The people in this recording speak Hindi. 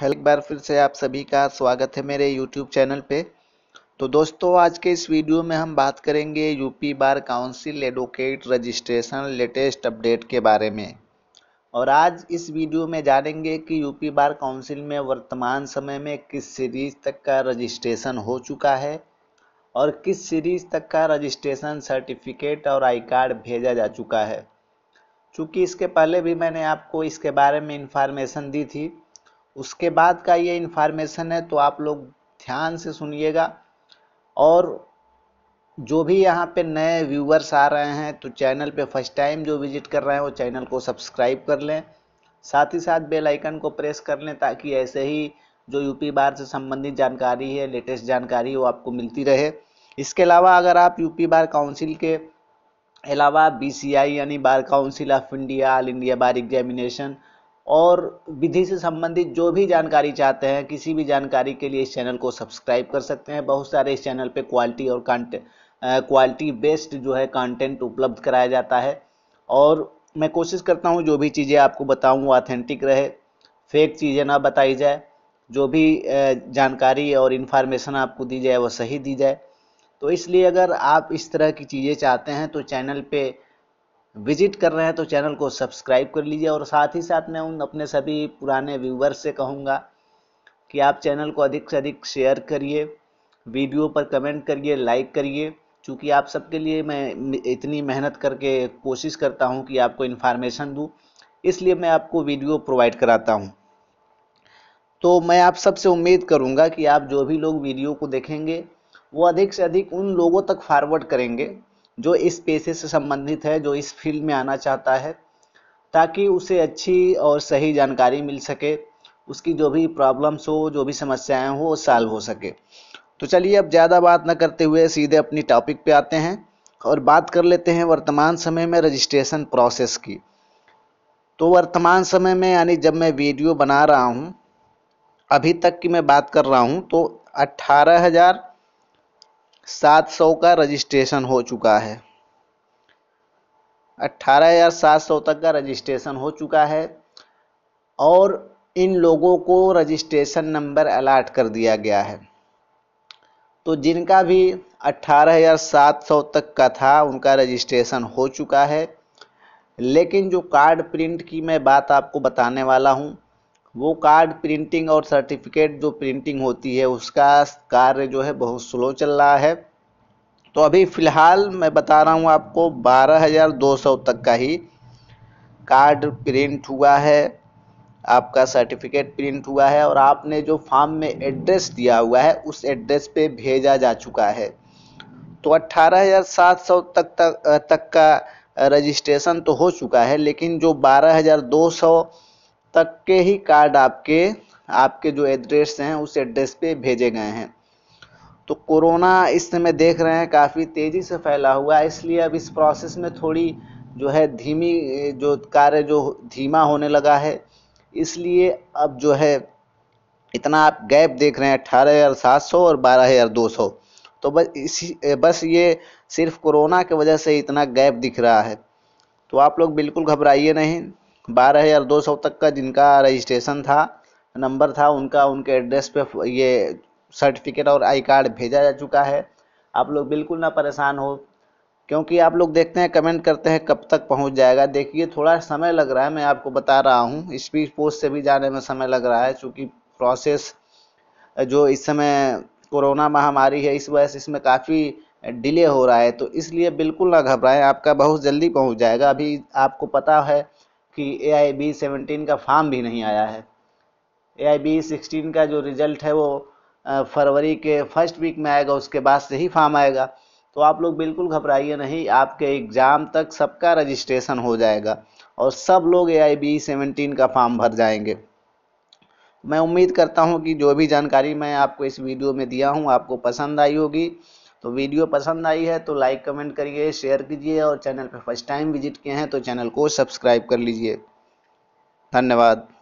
हेलो बार फिर से आप सभी का स्वागत है मेरे यूट्यूब चैनल पे तो दोस्तों आज के इस वीडियो में हम बात करेंगे UP bar council advocate registration latest update के बारे में और आज इस वीडियो में जानेंगे कि यूपी बार काउंसिल में वर्तमान समय में किस सीरीज तक का रजिस्ट्रेशन हो चुका है और किस सीरीज तक का रजिस्ट्रेशन सर्टिफिकेट और आई कार्ड भेजा जा चुका है चूँकि इसके पहले भी मैंने आपको इसके बारे में इंफॉर्मेशन दी थी उसके बाद का ये इन्फॉर्मेशन है तो आप लोग ध्यान से सुनिएगा और जो भी यहाँ पे नए व्यूवर्स आ रहे हैं तो चैनल पे फर्स्ट टाइम जो विजिट कर रहे हैं वो चैनल को सब्सक्राइब कर लें साथ ही साथ बेल आइकन को प्रेस कर लें ताकि ऐसे ही जो यूपी बार से संबंधित जानकारी है लेटेस्ट जानकारी वो आपको मिलती रहे इसके अलावा अगर आप यूपी बार काउंसिल के अलावा बी यानी bar council of India all India bar examination और विधि से संबंधित जो भी जानकारी चाहते हैं किसी भी जानकारी के लिए इस चैनल को सब्सक्राइब कर सकते हैं बहुत सारे इस चैनल पे क्वालिटी और क्वालिटी बेस्ड जो है कंटेंट उपलब्ध कराया जाता है और मैं कोशिश करता हूँ जो भी चीज़ें आपको बताऊँ वो ऑथेंटिक रहे फेक चीज़ें ना बताई जाए जो भी जानकारी और इन्फॉर्मेशन आपको दी जाए वो सही दी जाए तो इसलिए अगर आप इस तरह की चीज़ें चाहते हैं तो चैनल पर विजिट कर रहे हैं तो चैनल को सब्सक्राइब कर लीजिए और साथ ही साथ मैं उन अपने सभी पुराने व्यूवर्स से कहूँगा कि आप चैनल को अधिक से अधिक शेयर करिए वीडियो पर कमेंट करिए लाइक करिए चूँकि आप सबके लिए मैं इतनी मेहनत करके कोशिश करता हूँ कि आपको इन्फॉर्मेशन दूँ इसलिए मैं आपको वीडियो प्रोवाइड कराता हूँ तो मैं आप सबसे उम्मीद करूँगा कि आप जो भी लोग वीडियो को देखेंगे वो अधिक से अधिक उन लोगों तक फॉरवर्ड करेंगे जो इस पेशे से संबंधित है जो इस फील्ड में आना चाहता है ताकि उसे अच्छी और सही जानकारी मिल सके उसकी जो भी प्रॉब्लम्स हो जो भी समस्याएं हो वो सॉल्व हो सके तो चलिए अब ज़्यादा बात न करते हुए सीधे अपनी टॉपिक पे आते हैं और बात कर लेते हैं वर्तमान समय में रजिस्ट्रेशन प्रोसेस की तो वर्तमान समय में यानी जब मैं वीडियो बना रहा हूँ अभी तक की मैं बात कर रहा हूँ तो अट्ठारह हज़ार सात सौ का रजिस्ट्रेशन हो चुका है अट्ठारह हज़ार सात सौ तक का रजिस्ट्रेशन हो चुका है और इन लोगों को रजिस्ट्रेशन नंबर अलाट कर दिया गया है तो जिनका भी अट्ठारह हज़ार सात सौ तक का था उनका रजिस्ट्रेशन हो चुका है लेकिन जो कार्ड प्रिंट की मैं बात आपको बताने वाला हूँ वो कार्ड प्रिंटिंग और सर्टिफिकेट जो प्रिंटिंग होती है उसका कार्य जो है बहुत स्लो चल रहा है तो अभी फ़िलहाल मैं बता रहा हूँ आपको 12,200 तक का ही कार्ड प्रिंट हुआ है आपका सर्टिफिकेट प्रिंट हुआ है और आपने जो फॉर्म में एड्रेस दिया हुआ है उस एड्रेस पे भेजा जा चुका है तो 18,700 तक तक तक का रजिस्ट्रेशन तो हो चुका है लेकिन जो 12,200 तक के ही कार्ड आपके आपके जो एड्रेस हैं उस एड्रेस पे भेजे गए हैं तो कोरोना इस समय देख रहे हैं काफ़ी तेज़ी से फैला हुआ है इसलिए अब इस प्रोसेस में थोड़ी जो है धीमी जो कार्य जो धीमा होने लगा है इसलिए अब जो है इतना आप गैप देख रहे हैं अट्ठारह हज़ार सात सौ और बारह हज़ार दो सौ तो बस इसी बस ये सिर्फ कोरोना के वजह से इतना गैप दिख रहा है तो आप लोग बिल्कुल घबराइए नहीं बारह हज़ार दो सौ तक का जिनका रजिस्ट्रेशन था नंबर था उनका उनके एड्रेस पे ये सर्टिफिकेट और आई कार्ड भेजा जा चुका है आप लोग बिल्कुल ना परेशान हो क्योंकि आप लोग देखते हैं कमेंट करते हैं कब तक पहुंच जाएगा देखिए थोड़ा समय लग रहा है मैं आपको बता रहा हूँ स्पीड पोस्ट से भी जाने में समय लग रहा है चूँकि प्रोसेस जो इस समय कोरोना महामारी है इस वजह से इसमें काफ़ी डिले हो रहा है तो इसलिए बिल्कुल ना घबराएं आपका बहुत जल्दी पहुंच जाएगा अभी आपको पता है कि ए आई बी सेवनटीन का फॉर्म भी नहीं आया है ए आई बी सिक्सटीन का जो रिजल्ट है वो फरवरी के फर्स्ट वीक में आएगा उसके बाद से ही फॉर्म आएगा तो आप लोग बिल्कुल घबराइए नहीं आपके एग्ज़ाम तक सबका रजिस्ट्रेशन हो जाएगा और सब लोग ए आई बी सेवनटीन का फॉर्म भर जाएंगे मैं उम्मीद करता हूं कि जो भी जानकारी मैं आपको इस वीडियो में दिया हूं आपको पसंद आई होगी तो वीडियो पसंद आई है तो लाइक कमेंट करिए शेयर कीजिए और चैनल पर फर्स्ट टाइम विजिट किए हैं तो चैनल को सब्सक्राइब कर लीजिए धन्यवाद